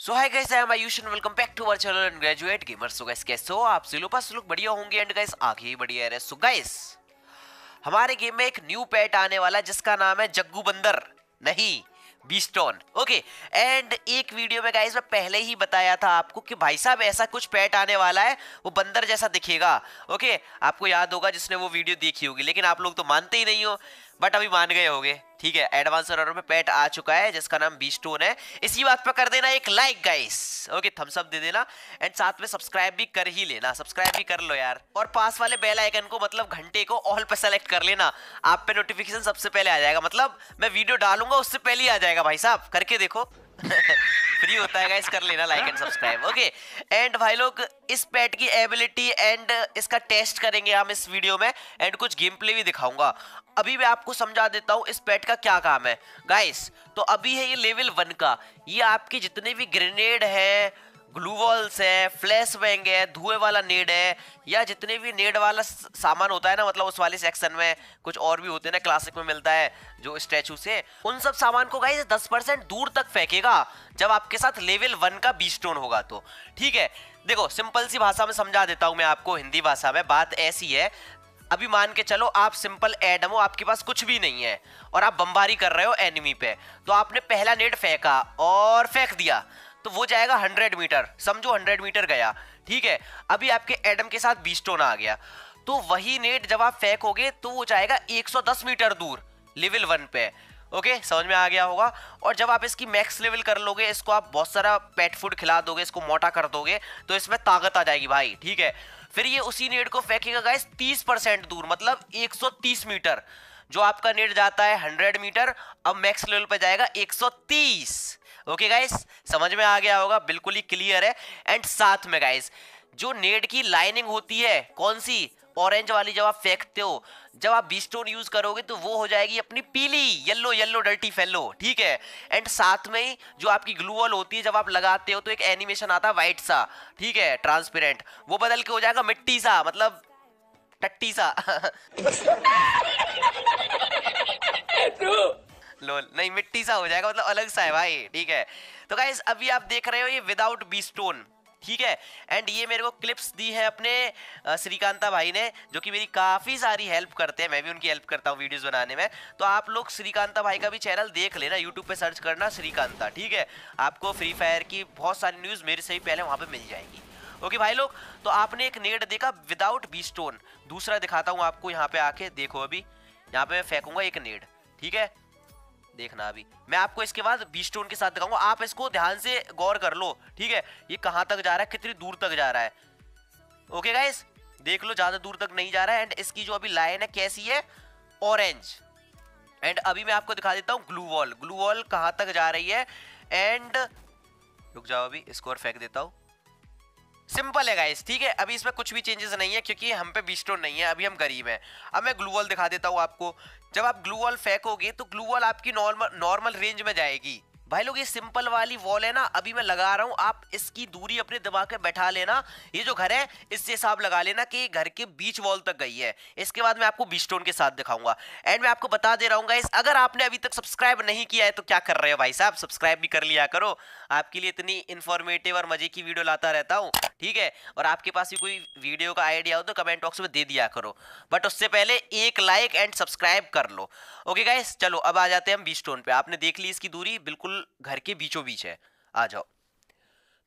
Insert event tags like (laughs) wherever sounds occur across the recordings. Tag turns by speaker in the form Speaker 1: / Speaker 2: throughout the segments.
Speaker 1: So hi guys I am Ayush and welcome back to our channel and graduate gamer so guys कैसे हो आप सभी लोग पास लोग बढ़िया होंगे एंड गाइस आगे ही बढ़िया रहे सो गाइस हमारे गेम में एक न्यू पेट आने वाला जिसका नाम है जग्गू बंदर नहीं बीस्टोन ओके एंड एक वीडियो में गाइस मैं पहले ही बताया था आपको कि भाई साहब ऐसा कुछ पेट आने वाला है वो बंदर जैसा दिखेगा ओके okay? आपको याद होगा जिसने वो वीडियो देखी होगी लेकिन आप लोग तो मानते ही नहीं हो बट अभी मान गए होंगे ठीक है एडवांस रनर में पेट आ चुका है जिसका नाम बी स्टोन है इसी बात पर कर देना एक like guys okay thumbs up दे देना एंड साथ में सब्सक्राइब भी कर ही लेना सब्सक्राइब भी कर लो यार और पास वाले बेल आइकन को मतलब घंटे को ऑल पे सेलेक्ट कर लेना आप पे नोटिफिकेशन सबसे पहले आ जाएगा मतलब मैं वीडियो डालूंगा उससे पहले ही आ जाएगा भाई साहब करके देखो (laughs) फ्री होता है कर लेना like and subscribe okay and भाई लोग इस पेट की एबिलिटी एंड इसका टेस्ट करेंगे हम इस वीडियो में एंड कुछ गेम प्ले भी दिखाऊंगा अभी मैं आपको समझा देता हूँ इस पेट का क्या काम है गाइस तो अभी है ये लेवल वन का ये आपकी जितने भी ग्रेनेड है ग्लूवल्स है फ्लैश बैंग है धुएं वाला नेड है या जितने भी नेड वाला सामान होता है ना मतलब उस वाले सेक्शन में कुछ और भी होते हैं ना क्लासिक में मिलता है जो स्टैचू से उन सब सामान को गाइस दस परसेंट दूर तक फेंकेगा जब आपके साथ लेवल वन का बी स्टोन होगा तो ठीक है देखो सिंपल सी भाषा में समझा देता हूँ मैं आपको हिंदी भाषा में बात ऐसी है अभी मान के चलो आप सिंपल एडम हो आपके पास कुछ भी नहीं है और आप बमबारी कर रहे हो एनिमी पे तो आपने पहला नेट फेंका और फेंक दिया तो वो जाएगा हंड्रेड मीटर समझो हंड्रेड मीटर गया ठीक है अभी आपके एडम के साथ बीस टोन आ गया तो वही नेट जब आप फेंकोगे तो वो जाएगा 110 मीटर दूर लेवल वन पे ओके okay, समझ में आ गया होगा और जब आप इसकी मैक्स लेवल कर लोगे इसको आप बहुत सारा पेट फूड खिला दोगे इसको मोटा कर दोगे तो इसमें ताकत आ जाएगी भाई ठीक है फिर ये उसी नेट को फेंकेगा गाइस 30 परसेंट दूर मतलब 130 मीटर जो आपका नेट जाता है 100 मीटर अब मैक्स लेवल पर जाएगा 130 ओके गाइस समझ में आ गया होगा बिल्कुल ही क्लियर है एंड साथ में गाइस जो नेट की लाइनिंग होती है कौन सी ऑरेंज वाली जब आप फेंकते हो जब आप बी स्टोन यूज करोगे तो वो हो जाएगी अपनी पीली येलो येलो डल्टी फेलो ठीक है एंड साथ में ही जो आपकी ग्लू वॉल होती है जब आप लगाते हो तो एक एनिमेशन आता है वाइट सा ठीक है ट्रांसपेरेंट वो बदल के हो जाएगा मिट्टी सा मतलब टट्टी सा (laughs) लोल नहीं मिट्टी सा हो जाएगा मतलब अलग सा है भाई ठीक है तो गाइज अभी आप देख रहे हो ये विदाउट बी स्टोन ठीक है एंड ये मेरे को क्लिप्स दी है अपने श्रीकांता भाई ने जो कि मेरी काफ़ी सारी हेल्प करते हैं मैं भी उनकी हेल्प करता हूँ वीडियोस बनाने में तो आप लोग श्रीकांता भाई का भी चैनल देख लेना यूट्यूब पे सर्च करना श्रीकांता ठीक है आपको फ्री फायर की बहुत सारी न्यूज़ मेरे से ही पहले वहाँ पर मिल जाएगी ओके भाई लोग तो आपने एक नेट देखा विदाउट बी स्टोन दूसरा दिखाता हूँ आपको यहाँ पे आके देखो अभी यहाँ पे मैं फेंकूंगा एक नेट ठीक है देखना अभी मैं आपको इसके बाद बी स्टोन के साथ दिखाऊंगा आप इसको ध्यान से गौर कर लो ठीक है ये कहां तक जा रहा है कितनी दूर तक जा रहा है ओके गाइस देख लो ज़्यादा दूर तक नहीं जा रहा है एंड इसकी जो अभी लाइन है कैसी है ऑरेंज एंड अभी मैं आपको दिखा देता हूँ ग्लू वॉल ग्लू वॉल कहां तक जा रही है एंड रुक जाओ अभी इसको और फेंक देता हूँ सिंपल है गाइस ठीक है अभी इसमें कुछ भी चेंजेस नहीं है क्योंकि हम पे स्टोन नहीं है अभी हम गरीब हैं अब मैं ग्लू वॉल दिखा देता हूँ आपको जब आप ग्लू वॉल फेंकोगे तो ग्लू वॉल आपकी नॉर्मल नॉर्मल रेंज में जाएगी भाई लोग ये सिंपल वाली वॉल है ना अभी मैं लगा रहा हूँ आप इसकी दूरी अपने दिमाग में बैठा लेना ये जो घर है इससे हिसाब लगा लेना कि घर के बीच वॉल तक गई है इसके बाद मैं आपको बीस्टोन के साथ दिखाऊंगा एंड मैं आपको बता दे रहा हूँ इस अगर आपने अभी तक सब्सक्राइब नहीं किया है तो क्या कर रहे हो भाई साहब सब्सक्राइब भी कर लिया करो आपके लिए इतनी इन्फॉर्मेटिव और मजे की वीडियो लाता रहता हूँ ठीक है और आपके पास भी कोई वीडियो का आइडिया हो तो कमेंट बॉक्स में दे दिया करो बट उससे पहले एक लाइक एंड सब्सक्राइब कर लो ओके गाइस चलो अब आ जाते हैं हम बी स्टोन पे आपने देख ली इसकी दूरी बिल्कुल घर के बीचों बीच है आ जाओ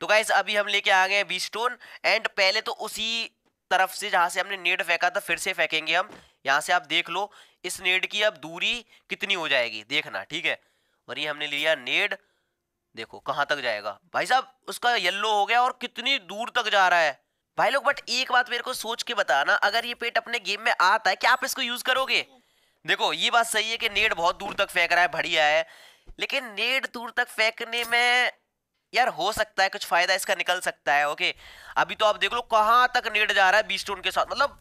Speaker 1: तो गाइस अभी हम लेके आ गए हैं बी स्टोन एंड पहले तो उसी तरफ से जहाँ से हमने नेड फेंका था फिर से फेंकेंगे हम यहाँ से आप देख लो इस नेड की अब दूरी कितनी हो जाएगी देखना ठीक है और ये हमने लिया नेड देखो कहाँ तक जाएगा भाई साहब उसका येल्लो हो गया और कितनी दूर तक जा रहा है भाई लोग बट एक बात मेरे को सोच के बताना अगर ये पेट अपने गेम में आता है क्या आप इसको यूज करोगे देखो ये बात सही है कि नेट बहुत दूर तक फेंक रहा है बढ़िया है लेकिन नेट दूर तक फेंकने में यार हो सकता है कुछ फायदा इसका निकल सकता है ओके अभी तो आप देख लो कहाँ तक नेट जा रहा है बीस टोन के साथ मतलब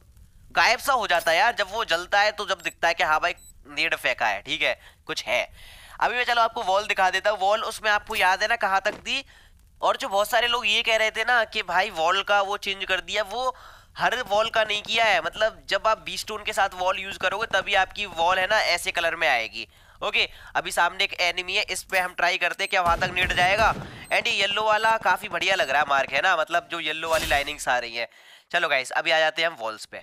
Speaker 1: गायब सा हो जाता है यार जब वो जलता है तो जब दिखता है कि हाँ भाई नेट फेंका है ठीक है कुछ है अभी मैं चलो आपको वॉल दिखा देता हूँ वॉल उसमें आपको याद है ना कहाँ तक थी और जो बहुत सारे लोग ये कह रहे थे ना कि भाई वॉल का वो चेंज कर दिया वो हर वॉल का नहीं किया है मतलब जब आप बी स्टोन के साथ वॉल यूज़ करोगे तभी आपकी वॉल है ना ऐसे कलर में आएगी ओके अभी सामने एक एनिमी है इस पे हम ट्राई करते हैं क्या वहाँ तक नेट जाएगा एंड ये येलो वाला काफ़ी बढ़िया लग रहा है मार्क है ना मतलब जो येलो वाली लाइनिंग्स आ रही है चलो गाइस अभी आ जाते हैं हम वॉल्स पे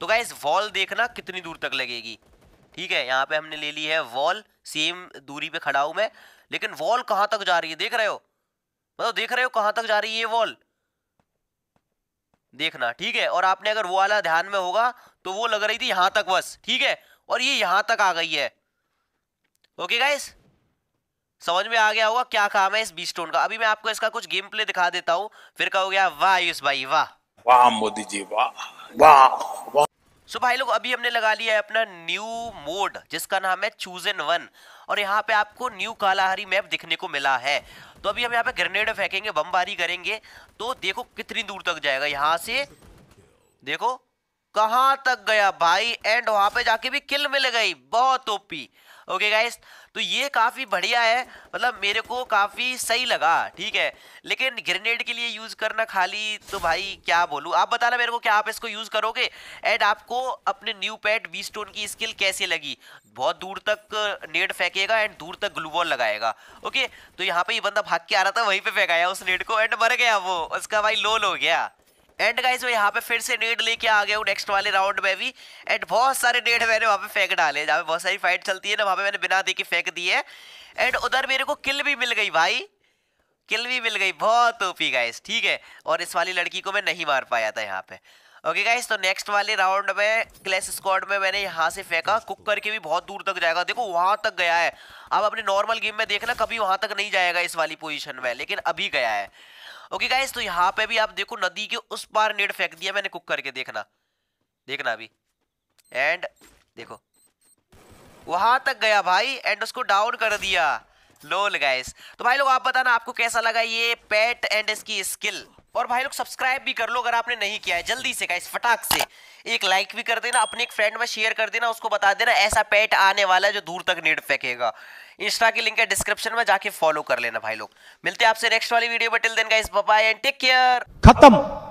Speaker 1: तो गाइस वॉल देखना कितनी दूर तक लगेगी ठीक है यहाँ पे हमने ले ली है वॉल सेम दूरी पे खड़ा हूं मैं लेकिन वॉल कहां तक जा रही है देख रहे हो मतलब देख रहे हो कहां तक जा रही है ये वॉल देखना ठीक है और आपने अगर वो वाला ध्यान में होगा तो वो लग रही थी यहां तक बस ठीक है और ये यहां तक आ गई है ओके गाइस समझ में आ गया होगा क्या काम है इस बी स्टोन का अभी मैं आपको इसका कुछ गेम प्ले दिखा देता हूँ फिर कहोगे वाह आयुष भाई वाह वाह मोदी जी वाह वाह सो so भाई लोग अभी हमने लगा लिया है अपना न्यू मोड जिसका नाम है चूज इन वन और यहाँ पे आपको न्यू कालाहारी मैप दिखने को मिला है तो अभी हम यहाँ पे ग्रेनेड फेंकेंगे बमबारी करेंगे तो देखो कितनी दूर तक जाएगा यहाँ से देखो कहाँ तक गया भाई एंड वहाँ पे जाके भी किल मिल गई बहुत ओपी ओके गाइस तो ये काफ़ी बढ़िया है मतलब मेरे को काफ़ी सही लगा ठीक है लेकिन ग्रेनेड के लिए यूज़ करना खाली तो भाई क्या बोलूँ आप बताना मेरे को क्या आप इसको यूज़ करोगे एंड आपको अपने न्यू पैट बी स्टोन की स्किल कैसे लगी बहुत दूर तक नेट uh, फेंकेगा एंड दूर तक ग्लूबॉल लगाएगा ओके तो यहाँ पे ये बंदा भाग के आ रहा था वहीं पे फेंकाया उस नेट को एंड मर गया वो उसका भाई लोल हो गया एंड गाइस मैं यहाँ पे फिर से नेट लेके आ गया हूँ नेक्स्ट वाले राउंड में भी एंड बहुत सारे नेट मैंने वहाँ पे फेंक डाले जहाँ पे बहुत सारी फाइट चलती है ना वहाँ पे मैंने बिना देखे फेंक दी है एंड उधर मेरे को किल भी मिल गई भाई किल भी मिल गई बहुत ओपी गाइस ठीक है और इस वाली लड़की को मैं नहीं मार पाया था यहाँ पे ओके गाइस तो नेक्स्ट वाले राउंड में क्लेस स्क्वाड में मैंने यहाँ से फेंका कुक करके भी बहुत दूर तक जाएगा देखो वहाँ तक गया है आप अपने नॉर्मल गेम में देखना कभी वहाँ तक नहीं जाएगा इस वाली पोजीशन में लेकिन अभी गया है ओके गाइस तो यहाँ पे भी आप देखो नदी के उस पार नेट फेंक दिया मैंने कुक करके देखना देखना अभी एंड देखो वहाँ तक गया भाई एंड उसको डाउन कर दिया लोल गाइस तो भाई लोग आप बताना आपको कैसा लगा ये पेट एंड इसकी स्किल और भाई लोग सब्सक्राइब भी कर लो अगर आपने नहीं किया है जल्दी से गाइस फटाक से एक लाइक भी कर देना अपने एक फ्रेंड में शेयर कर देना उसको बता देना ऐसा पेट आने वाला है जो दूर तक नेट फेंकेगा इंस्टा की लिंक है डिस्क्रिप्शन में जाके फॉलो कर लेना भाई लोग मिलते हैं आपसे नेक्स्ट वाली वीडियो में till then guys bye and take care खत्म